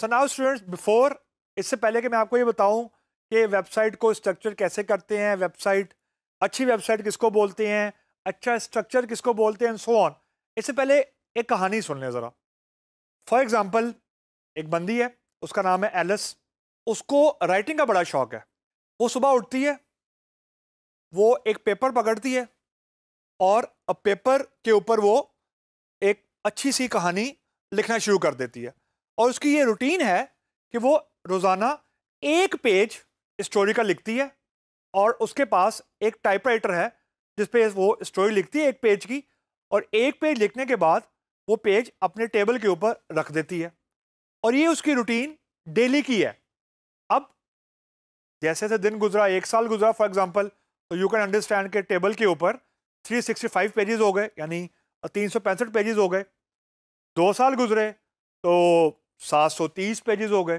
so now students before इससे पहले कि मैं आपको ये बताऊं कि वेबसाइट को स्ट्रक्चर कैसे करते हैं वेबसाइट अच्छी वेबसाइट किसको बोलते हैं अच्छा स्ट्रक्चर किसको बोलते हैं सो ऑन इससे पहले एक कहानी सुन लें ज़रा फॉर एग्ज़ाम्पल एक बंदी है उसका नाम है एलिस उसको राइटिंग का बड़ा शौक़ है वो सुबह उठती है वो एक पेपर पकड़ती है और पेपर के ऊपर वो एक अच्छी सी कहानी लिखना शुरू कर देती है और उसकी ये रूटीन है कि वो रोज़ाना एक पेज स्टोरी का लिखती है और उसके पास एक टाइपराइटर है जिसपे वो स्टोरी लिखती है एक पेज की और एक पेज लिखने के बाद वो पेज अपने टेबल के ऊपर रख देती है और ये उसकी रूटीन डेली की है अब जैसे जैसे दिन गुजरा एक साल गुजरा फॉर एग्जांपल तो यू कैन अंडरस्टैंड के टेबल के ऊपर 365 पेजेस हो गए यानी तीन सौ पेजेस हो गए दो साल गुजरे तो सात सौ तीस पेजेस हो गए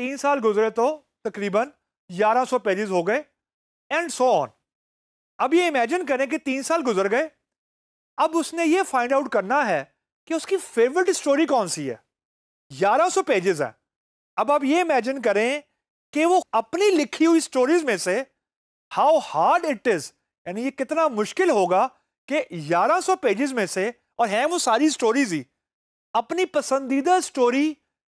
तीन साल गुजरे तो तकरीबन ग्यारह सौ पेजेस हो गए एंड सो ऑन अब ये इमेजिन करें कि तीन साल गुजर गए अब उसने ये फाइंड आउट करना है कि उसकी फेवरेट स्टोरी कौन सी है ग्यारह सौ पेजेस है अब आप ये इमेजिन करें कि वो अपनी लिखी हुई स्टोरीज में से हाउ हार्ड इट इज यानी ये कितना मुश्किल होगा कि 1100 पेजेस में से और हैं वो सारी स्टोरीज ही अपनी पसंदीदा स्टोरी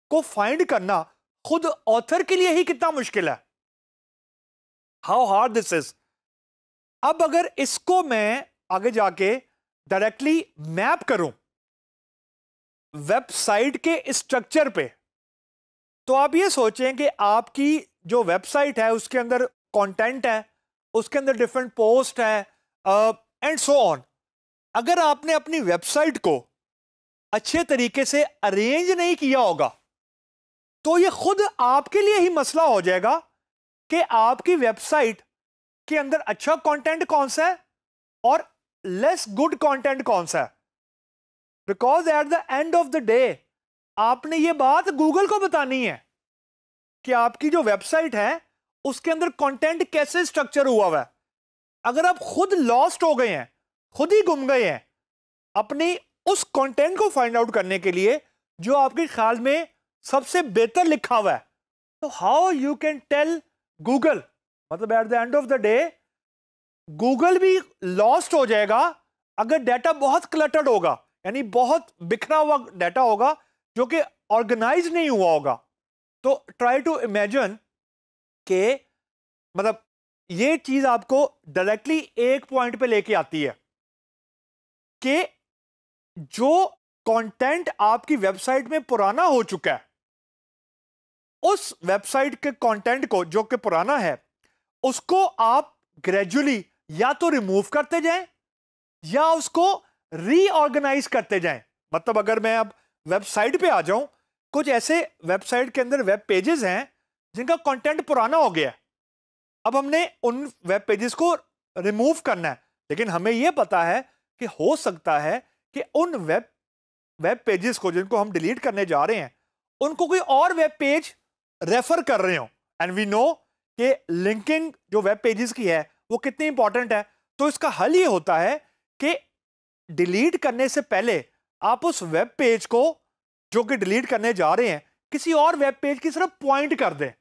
को फाइंड करना खुद ऑथर के लिए ही कितना मुश्किल है हाउ हार्ड दिस इज अब अगर इसको मैं आगे जाके डायरेक्टली मैप करूं वेबसाइट के स्ट्रक्चर पे तो आप ये सोचें कि आपकी जो वेबसाइट है उसके अंदर कंटेंट है उसके अंदर डिफरेंट पोस्ट है एंड सो ऑन अगर आपने अपनी वेबसाइट को अच्छे तरीके से अरेंज नहीं किया होगा तो ये खुद आपके लिए ही मसला हो जाएगा कि आपकी वेबसाइट के अंदर अच्छा कंटेंट कौन सा है और लेस गुड कंटेंट कौन सा है because at the end of the day आपने ये बात गूगल को बतानी है कि आपकी जो वेबसाइट है उसके अंदर कंटेंट कैसे स्ट्रक्चर हुआ हुआ है अगर आप खुद लॉस्ट हो गए हैं खुद ही गुम गए हैं अपनी उस कंटेंट को फाइंड आउट करने के लिए जो आपके ख्याल में सबसे बेहतर लिखा हुआ है तो how you can tell Google मतलब at the end of the day Google भी लॉस्ट हो जाएगा अगर डाटा बहुत क्लटर्ड होगा यानी बहुत बिखरा हुआ डाटा होगा जो कि ऑर्गेनाइज नहीं हुआ होगा तो ट्राई टू इमेजिन के मतलब ये चीज आपको डायरेक्टली एक पॉइंट पे लेके आती है कि जो कंटेंट आपकी वेबसाइट में पुराना हो चुका है उस वेबसाइट के कंटेंट को जो कि पुराना है उसको आप ग्रेजुअली या तो रिमूव करते जाएं या उसको रीऑर्गेनाइज करते जाएं मतलब अगर मैं अब वेबसाइट पे आ जाऊं कुछ ऐसे वेबसाइट के अंदर वेब पेजेस हैं जिनका कंटेंट पुराना हो गया अब हमने उन वेब पेजेस को रिमूव करना है लेकिन हमें यह पता है कि हो सकता है कि उन वेब वेब पेजेस को जिनको हम डिलीट करने जा रहे हैं उनको कोई और वेब पेज रेफर कर रहे हो एंड वी नो कि लिंकिंग जो वेब पेजेस की है वो कितनी इंपॉर्टेंट है तो इसका हल ये होता है कि डिलीट करने से पहले आप उस वेब पेज को जो कि डिलीट करने जा रहे हैं किसी और वेब पेज की सिर्फ पॉइंट कर दें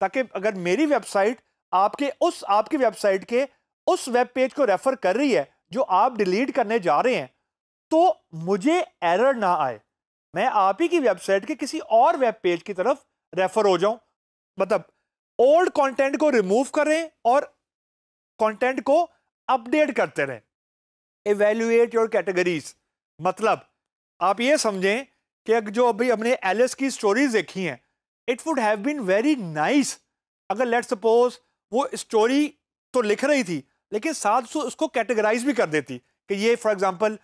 ताकि अगर मेरी वेबसाइट आपके उस आपकी वेबसाइट के उस वेब पेज को रेफर कर रही है जो आप डिलीट करने जा रहे हैं तो मुझे एरर ना आए मैं आप ही की वेबसाइट के किसी और वेब पेज की तरफ रेफर हो जाऊं मतलब ओल्ड कंटेंट को रिमूव करें और कंटेंट को अपडेट करते रहें एवेल्युएट योर कैटेगरीज मतलब आप ये समझें कि जो अभी हमने एलिस की स्टोरीज देखी हैं it would have been very nice अगर लेट सपोज वो स्टोरी तो लिख रही थी लेकिन साथ उसको कैटेगराइज भी कर देती कि ये फॉर एग्जांपल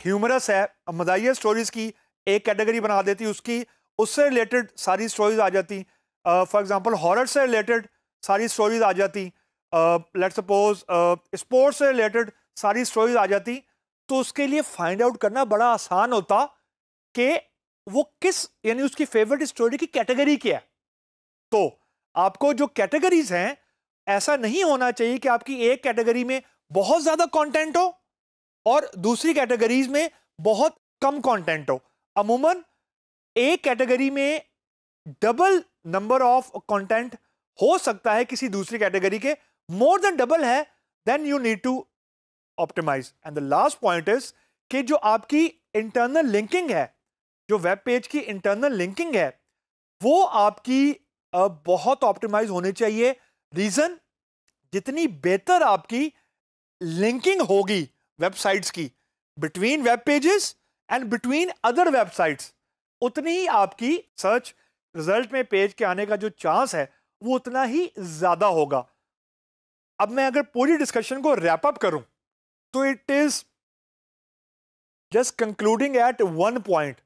ह्यूमरस है मजाइय स्टोरीज की एक कैटेगरी बना देती उसकी उससे रिलेटेड सारी स्टोरीज आ जाती फॉर एग्जांपल हॉरर से रिलेटेड सारी स्टोरीज आ जाती लेट्स सपोज स्पोर्ट्स से रिलेटेड सारी स्टोरीज आ जाती तो उसके लिए फाइंड आउट करना बड़ा आसान होता कि वो किस यानी उसकी फेवरेट स्टोरी की कैटेगरी क्या है तो आपको जो कैटेगरीज हैं ऐसा नहीं होना चाहिए कि आपकी एक कैटेगरी में बहुत ज़्यादा कंटेंट हो और दूसरी कैटेगरीज में बहुत कम कंटेंट हो अमूमन ए कैटेगरी में डबल नंबर ऑफ कंटेंट हो सकता है किसी दूसरी कैटेगरी के मोर देन डबल है then you need to optimise and the last point is कि जो आपकी इंटरनल लिंकिंग है जो वेब पेज की इंटरनल लिंकिंग है वो आपकी बहुत ऑप्टिमाइज होनी चाहिए रीजन जितनी बेहतर आपकी लिंकिंग होगी वेबसाइट्स की between web pages and between other websites उतनी ही आपकी सर्च रिजल्ट में पेज के आने का जो चांस है वो उतना ही ज़्यादा होगा अब मैं अगर पूरी डिस्कशन को रैप अप करूं तो it is just concluding at one point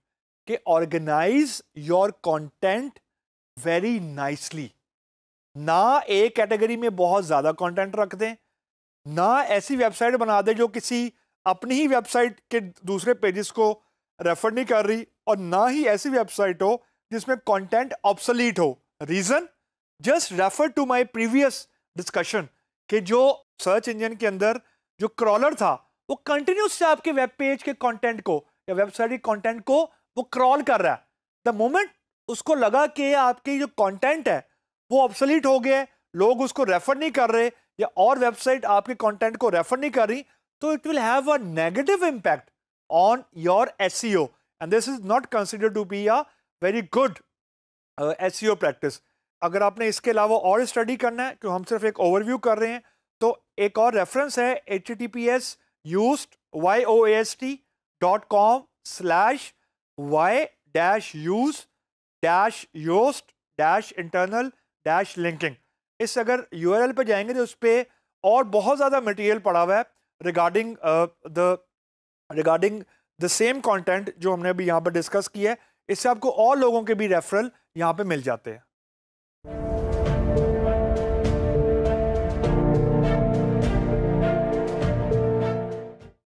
कि organise your content very nicely ना एक कैटेगरी में बहुत ज़्यादा कंटेंट रख दें ना ऐसी वेबसाइट बना दें जो किसी अपनी ही वेबसाइट के दूसरे पेजेस को रेफर नहीं कर रही और ना ही ऐसी वेबसाइट हो जिसमें कंटेंट ऑब्सलीट हो reason just refer to my previous discussion कि जो सर्च इंजन के अंदर जो क्रॉलर था वो कंटिन्यूस से आपके वेब पेज के कंटेंट को या वेबसाइट के कंटेंट को वो क्रॉल कर रहा है द मोमेंट उसको लगा कि आपके जो कंटेंट है वो ऑब्सोलीट हो गया है लोग उसको रेफर नहीं कर रहे या और वेबसाइट आपके कॉन्टेंट को रेफर नहीं कर रही तो it will have a negative impact on your S and this is not consider to be a very good S practice अगर आपने इसके अलावा और स्टडी करना है क्यों तो हम सिर्फ एक ओवरव्यू कर रहे हैं तो एक और रेफरेंस है H T P S use Y O S T dot com slash Y dash use dash Yoast dash internal dash linking इस अगर यू आर एल पर जाएंगे तो उस पर और बहुत ज़्यादा मटेरियल पड़ा हुआ है regarding the regarding the same content जो हमने अभी यहाँ पर डिस्कस किया है इससे आपको और लोगों के भी रेफरल यहाँ पे मिल जाते हैं